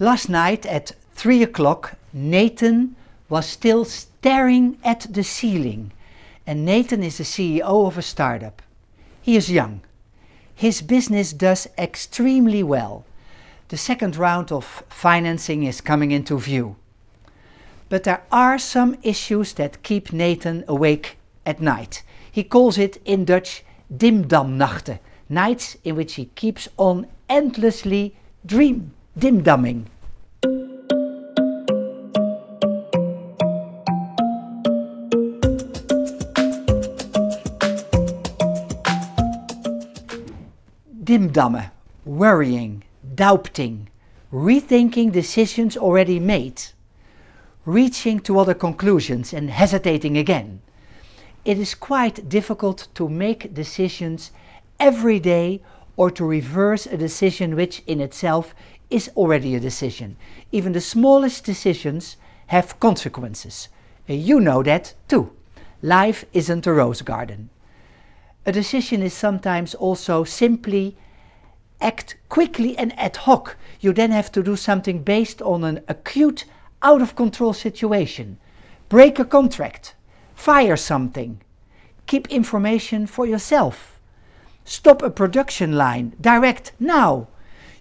Last night at three o'clock, Nathan was still staring at the ceiling. And Nathan is the CEO of a startup. He is young. His business does extremely well. The second round of financing is coming into view. But there are some issues that keep Nathan awake at night. He calls it in Dutch dimdamnachten, nights in which he keeps on endlessly dreaming dim dumbing. Dimdammen, worrying, doubting, rethinking decisions already made, reaching to other conclusions and hesitating again. It is quite difficult to make decisions every day or to reverse a decision which in itself is already a decision. Even the smallest decisions have consequences. You know that too. Life isn't a rose garden. A decision is sometimes also simply act quickly and ad hoc. You then have to do something based on an acute, out of control situation. Break a contract, fire something, keep information for yourself, stop a production line, direct now,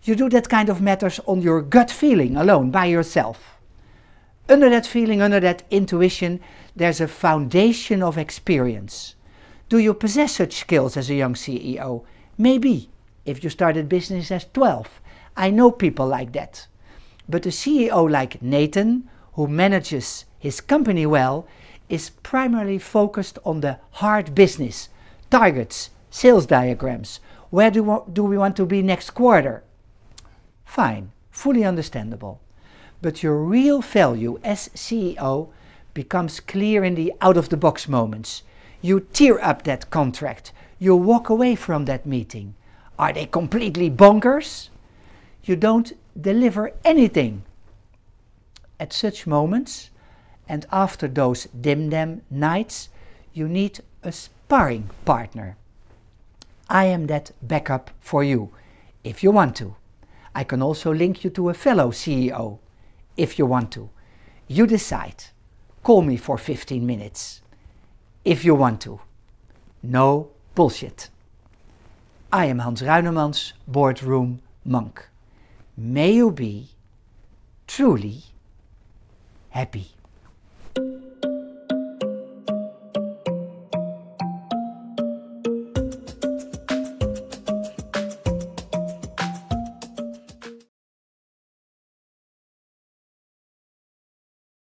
you do that kind of matters on your gut feeling alone, by yourself. Under that feeling, under that intuition, there's a foundation of experience. Do you possess such skills as a young CEO? Maybe, if you started business as 12. I know people like that. But a CEO like Nathan, who manages his company well, is primarily focused on the hard business, targets, sales diagrams, where do we want to be next quarter? fine, fully understandable. But your real value as CEO becomes clear in the out-of-the-box moments. You tear up that contract. You walk away from that meeting. Are they completely bonkers? You don't deliver anything. At such moments, and after those dim dim nights, you need a sparring partner. I am that backup for you, if you want to. I can also link you to a fellow CEO if you want to. You decide. Call me for 15 minutes if you want to. No bullshit. I am Hans Ruinemans, boardroom monk. May you be truly happy.